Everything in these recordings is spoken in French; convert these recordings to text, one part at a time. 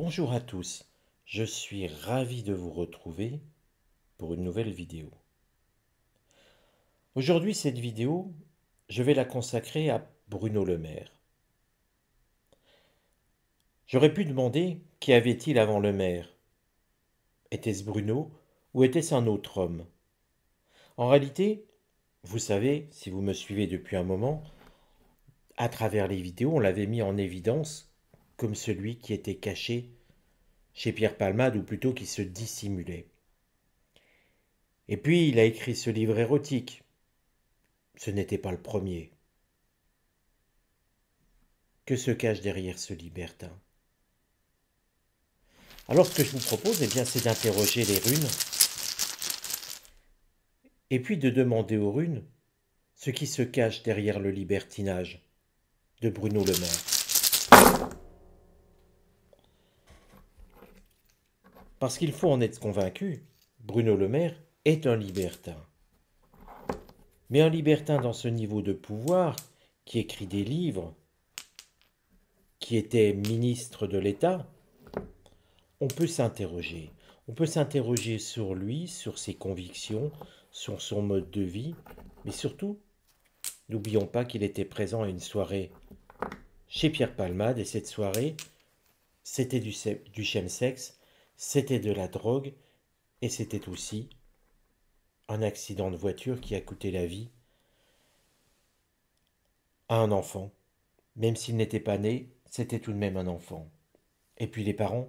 Bonjour à tous, je suis ravi de vous retrouver pour une nouvelle vidéo. Aujourd'hui, cette vidéo, je vais la consacrer à Bruno Le Maire. J'aurais pu demander qui avait-il avant Le Maire Était-ce Bruno ou était-ce un autre homme En réalité, vous savez, si vous me suivez depuis un moment, à travers les vidéos, on l'avait mis en évidence comme celui qui était caché chez Pierre Palmade, ou plutôt qui se dissimulait. Et puis il a écrit ce livre érotique. Ce n'était pas le premier. Que se cache derrière ce libertin Alors ce que je vous propose, eh bien, c'est d'interroger les runes et puis de demander aux runes ce qui se cache derrière le libertinage de Bruno Le Maire. Parce qu'il faut en être convaincu, Bruno Le Maire est un libertin. Mais un libertin dans ce niveau de pouvoir, qui écrit des livres, qui était ministre de l'État, on peut s'interroger. On peut s'interroger sur lui, sur ses convictions, sur son mode de vie, mais surtout, n'oublions pas qu'il était présent à une soirée chez Pierre Palmade, et cette soirée, c'était du, du chemsex, c'était de la drogue et c'était aussi un accident de voiture qui a coûté la vie à un enfant. Même s'il n'était pas né, c'était tout de même un enfant. Et puis les parents,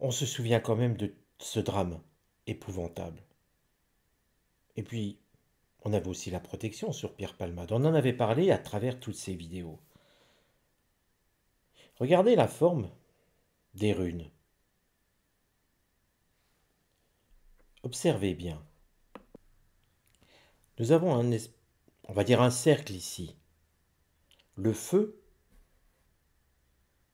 on se souvient quand même de ce drame épouvantable. Et puis, on avait aussi la protection sur Pierre Palmade. On en avait parlé à travers toutes ces vidéos. Regardez la forme des runes. Observez bien. Nous avons un, on va dire un cercle ici. Le feu,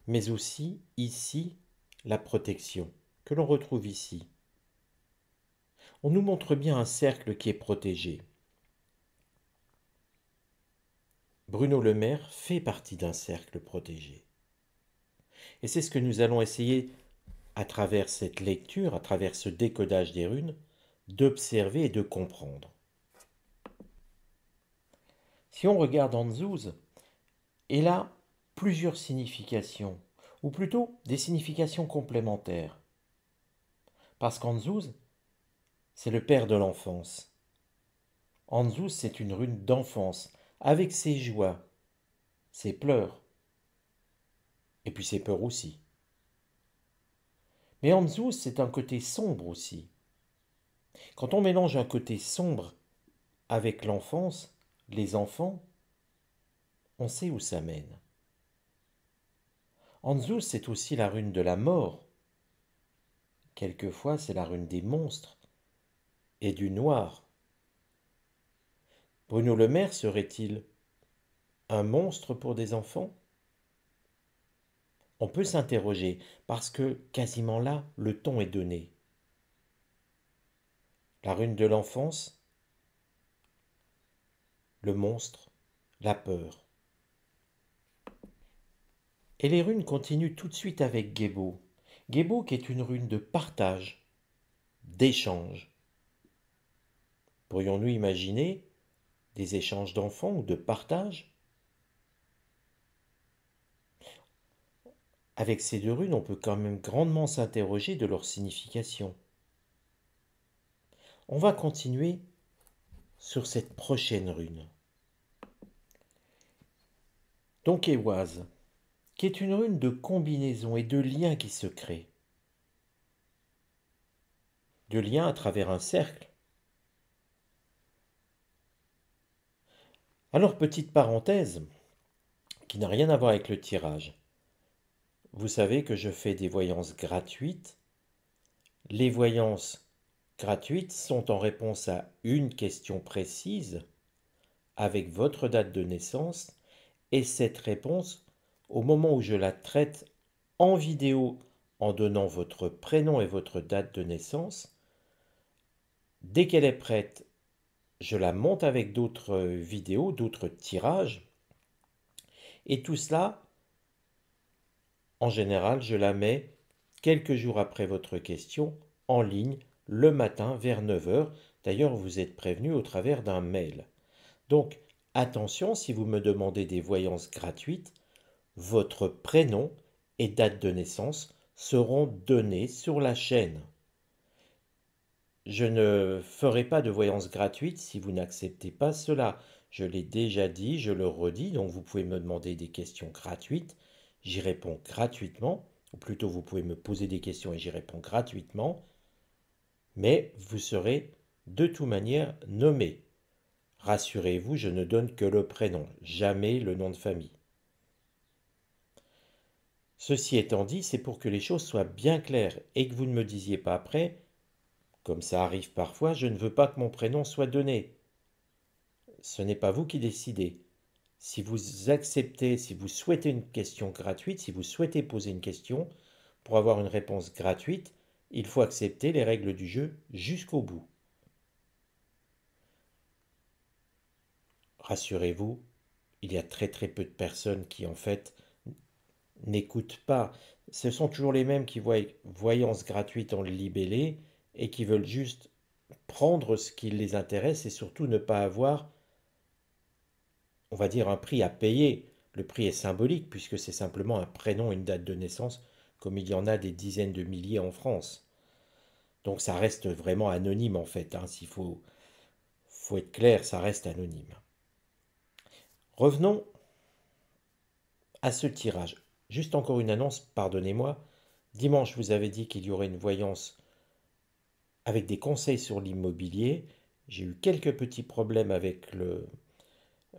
mais aussi ici la protection que l'on retrouve ici. On nous montre bien un cercle qui est protégé. Bruno Le Maire fait partie d'un cercle protégé. Et c'est ce que nous allons essayer, à travers cette lecture, à travers ce décodage des runes, d'observer et de comprendre. Si on regarde Anzouz, elle a plusieurs significations, ou plutôt des significations complémentaires. Parce qu'Anzouz, c'est le père de l'enfance. Anzouz, c'est une rune d'enfance, avec ses joies, ses pleurs, et puis c'est peur aussi. Mais Anzus, c'est un côté sombre aussi. Quand on mélange un côté sombre avec l'enfance, les enfants, on sait où ça mène. Anzu, c'est aussi la rune de la mort. Quelquefois, c'est la rune des monstres et du noir. Bruno Le Maire serait-il un monstre pour des enfants on peut s'interroger, parce que quasiment là, le ton est donné. La rune de l'enfance, le monstre, la peur. Et les runes continuent tout de suite avec Gebo. Gebo qui est une rune de partage, d'échange. Pourrions-nous imaginer des échanges d'enfants ou de partage Avec ces deux runes, on peut quand même grandement s'interroger de leur signification. On va continuer sur cette prochaine rune. Donc Ewaze, qui est une rune de combinaison et de liens qui se créent. De liens à travers un cercle. Alors petite parenthèse, qui n'a rien à voir avec le tirage vous savez que je fais des voyances gratuites. Les voyances gratuites sont en réponse à une question précise avec votre date de naissance et cette réponse, au moment où je la traite en vidéo en donnant votre prénom et votre date de naissance, dès qu'elle est prête, je la monte avec d'autres vidéos, d'autres tirages. Et tout cela en général, je la mets quelques jours après votre question en ligne le matin vers 9h. D'ailleurs, vous êtes prévenu au travers d'un mail. Donc, attention, si vous me demandez des voyances gratuites, votre prénom et date de naissance seront donnés sur la chaîne. Je ne ferai pas de voyance gratuite si vous n'acceptez pas cela. Je l'ai déjà dit, je le redis, donc vous pouvez me demander des questions gratuites j'y réponds gratuitement, ou plutôt vous pouvez me poser des questions et j'y réponds gratuitement, mais vous serez de toute manière nommé. Rassurez-vous, je ne donne que le prénom, jamais le nom de famille. Ceci étant dit, c'est pour que les choses soient bien claires et que vous ne me disiez pas après, comme ça arrive parfois, je ne veux pas que mon prénom soit donné. Ce n'est pas vous qui décidez, si vous acceptez, si vous souhaitez une question gratuite, si vous souhaitez poser une question, pour avoir une réponse gratuite, il faut accepter les règles du jeu jusqu'au bout. Rassurez-vous, il y a très très peu de personnes qui en fait n'écoutent pas. Ce sont toujours les mêmes qui voient voyance gratuite en libellé et qui veulent juste prendre ce qui les intéresse et surtout ne pas avoir on va dire, un prix à payer. Le prix est symbolique puisque c'est simplement un prénom, une date de naissance, comme il y en a des dizaines de milliers en France. Donc ça reste vraiment anonyme en fait. Hein, s'il faut, faut être clair, ça reste anonyme. Revenons à ce tirage. Juste encore une annonce, pardonnez-moi. Dimanche, vous avez dit qu'il y aurait une voyance avec des conseils sur l'immobilier. J'ai eu quelques petits problèmes avec le, euh,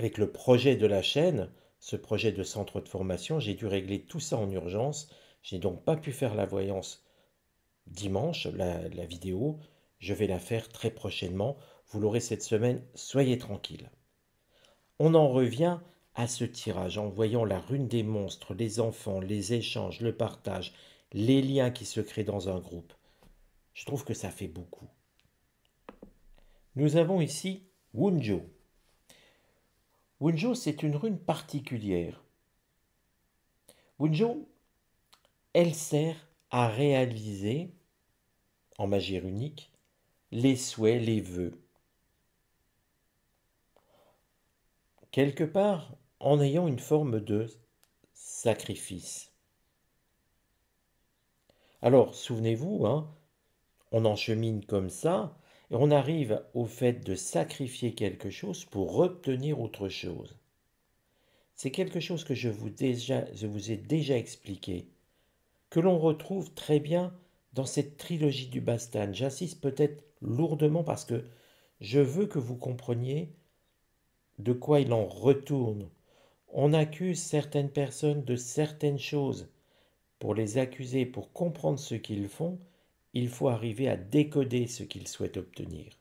avec le projet de la chaîne, ce projet de centre de formation, j'ai dû régler tout ça en urgence. Je n'ai donc pas pu faire la voyance dimanche, la, la vidéo. Je vais la faire très prochainement. Vous l'aurez cette semaine, soyez tranquille. On en revient à ce tirage en voyant la rune des monstres, les enfants, les échanges, le partage, les liens qui se créent dans un groupe. Je trouve que ça fait beaucoup. Nous avons ici Wunjo, Wunjo, c'est une rune particulière. Wunjo, elle sert à réaliser, en magie runique, les souhaits, les vœux. Quelque part, en ayant une forme de sacrifice. Alors, souvenez-vous, hein, on en chemine comme ça, on arrive au fait de sacrifier quelque chose pour obtenir autre chose. C'est quelque chose que je vous, déjà, je vous ai déjà expliqué, que l'on retrouve très bien dans cette trilogie du Bastan. J'insiste peut-être lourdement parce que je veux que vous compreniez de quoi il en retourne. On accuse certaines personnes de certaines choses. Pour les accuser, pour comprendre ce qu'ils font, il faut arriver à décoder ce qu'il souhaite obtenir.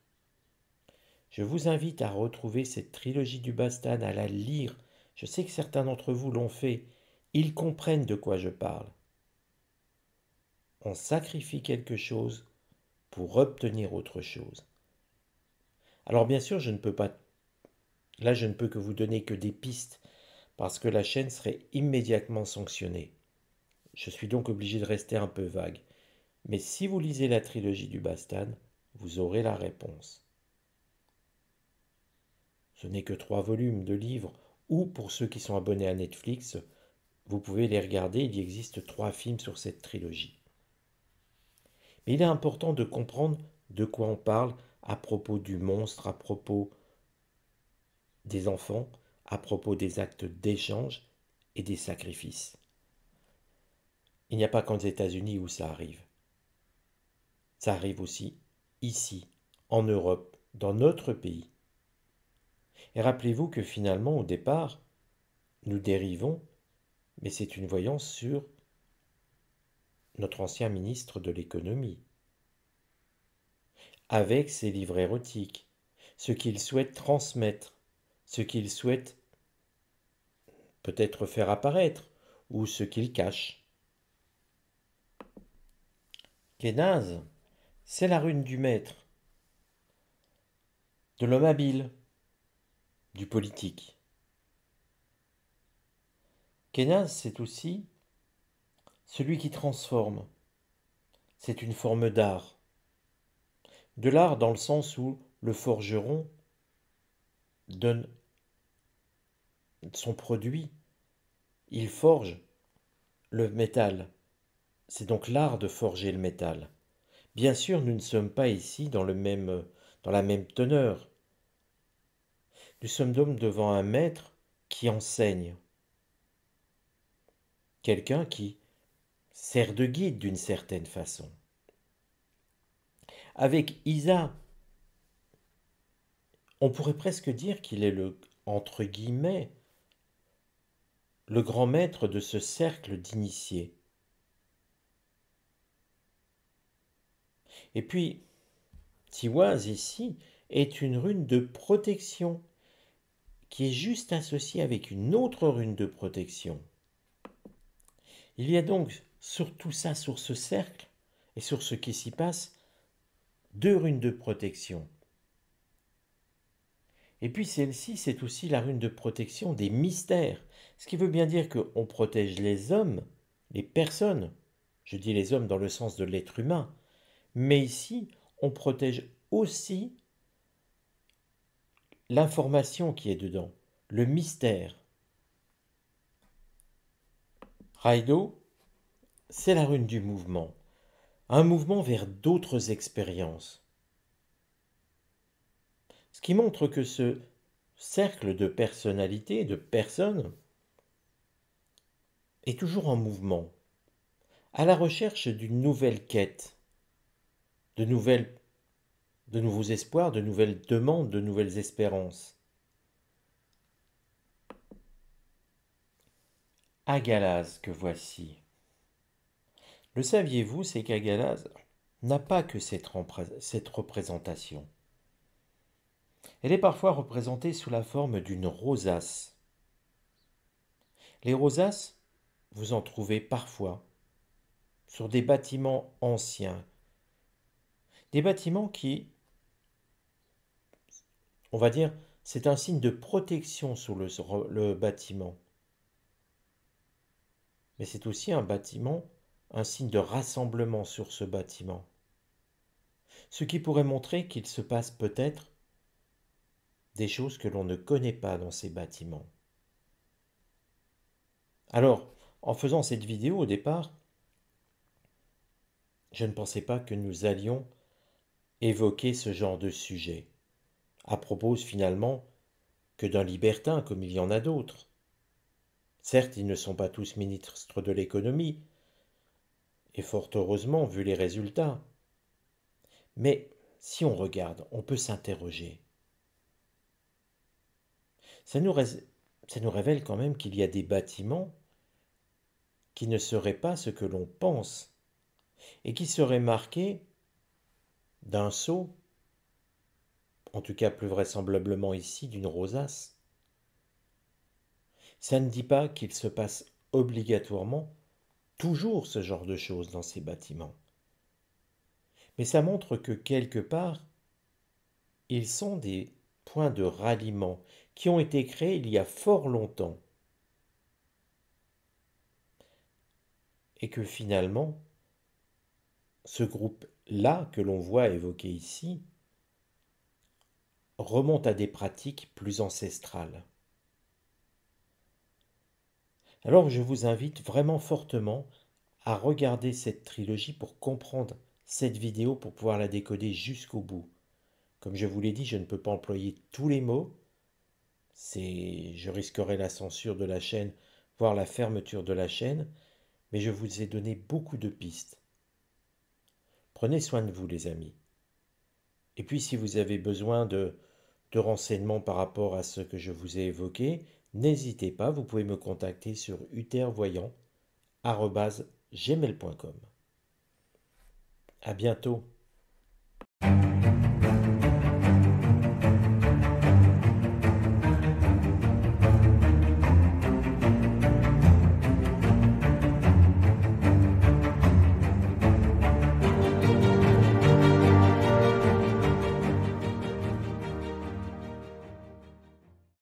Je vous invite à retrouver cette trilogie du Bastan, à la lire. Je sais que certains d'entre vous l'ont fait. Ils comprennent de quoi je parle. On sacrifie quelque chose pour obtenir autre chose. Alors bien sûr, je ne peux pas... Là, je ne peux que vous donner que des pistes, parce que la chaîne serait immédiatement sanctionnée. Je suis donc obligé de rester un peu vague mais si vous lisez la trilogie du Bastan, vous aurez la réponse. Ce n'est que trois volumes de livres, ou pour ceux qui sont abonnés à Netflix, vous pouvez les regarder, il y existe trois films sur cette trilogie. Mais il est important de comprendre de quoi on parle à propos du monstre, à propos des enfants, à propos des actes d'échange et des sacrifices. Il n'y a pas qu'en États-Unis où ça arrive. Ça arrive aussi ici, en Europe, dans notre pays. Et rappelez-vous que finalement, au départ, nous dérivons, mais c'est une voyance sur notre ancien ministre de l'économie, avec ses livres érotiques, ce qu'il souhaite transmettre, ce qu'il souhaite peut-être faire apparaître, ou ce qu'il cache. Qu'est c'est la rune du maître, de l'homme habile, du politique. Kenaz, c'est aussi celui qui transforme. C'est une forme d'art. De l'art dans le sens où le forgeron donne son produit, il forge le métal. C'est donc l'art de forger le métal. Bien sûr, nous ne sommes pas ici dans, le même, dans la même teneur. Nous sommes donc devant un maître qui enseigne. Quelqu'un qui sert de guide d'une certaine façon. Avec Isa, on pourrait presque dire qu'il est le, entre guillemets, le grand maître de ce cercle d'initiés. Et puis, Tiwaz ici est une rune de protection qui est juste associée avec une autre rune de protection. Il y a donc sur tout ça, sur ce cercle et sur ce qui s'y passe, deux runes de protection. Et puis celle-ci, c'est aussi la rune de protection des mystères, ce qui veut bien dire qu'on protège les hommes, les personnes, je dis les hommes dans le sens de l'être humain, mais ici, on protège aussi l'information qui est dedans, le mystère. Raido, c'est la rune du mouvement, un mouvement vers d'autres expériences. Ce qui montre que ce cercle de personnalités, de personnes, est toujours en mouvement, à la recherche d'une nouvelle quête de, nouvelles, de nouveaux espoirs, de nouvelles demandes, de nouvelles espérances. Agalaz que voici. Le saviez-vous, c'est qu'Agalaz n'a pas que cette, représentation. Elle est parfois représentée sous la forme d'une rosace. Les rosaces, vous en trouvez parfois sur des bâtiments anciens des bâtiments qui, on va dire, c'est un signe de protection sur le, bâtiment. Mais c'est aussi un bâtiment, un signe de rassemblement sur ce bâtiment. Ce qui pourrait montrer qu'il se passe peut-être des choses que l'on ne connaît pas dans ces bâtiments. Alors, en faisant cette vidéo au départ, je ne pensais pas que nous allions évoquer ce genre de sujet à propos finalement que d'un libertin comme il y en a d'autres. Certes, ils ne sont pas tous ministres de l'économie, et fort heureusement vu les résultats. Mais si on regarde, on peut s'interroger. Ça nous, ça nous révèle quand même qu'il y a des bâtiments qui ne seraient pas ce que l'on pense, et qui seraient marqués d'un seau, en tout cas plus vraisemblablement ici d'une rosace. Ça ne dit pas qu'il se passe obligatoirement toujours ce genre de choses dans ces bâtiments. Mais ça montre que quelque part, ils sont des points de ralliement qui ont été créés il y a fort longtemps. Et que finalement, ce groupe là que l'on voit évoqué ici remonte à des pratiques plus ancestrales. Alors je vous invite vraiment fortement à regarder cette trilogie pour comprendre cette vidéo, pour pouvoir la décoder jusqu'au bout. Comme je vous l'ai dit, je ne peux pas employer tous les mots. C'est, je risquerai la censure de la chaîne, voire la fermeture de la chaîne, mais je vous ai donné beaucoup de pistes. Prenez soin de vous, les amis. Et puis, si vous avez besoin de, de renseignements par rapport à ce que je vous ai évoqué, n'hésitez pas, vous pouvez me contacter sur utervoyant.com À bientôt!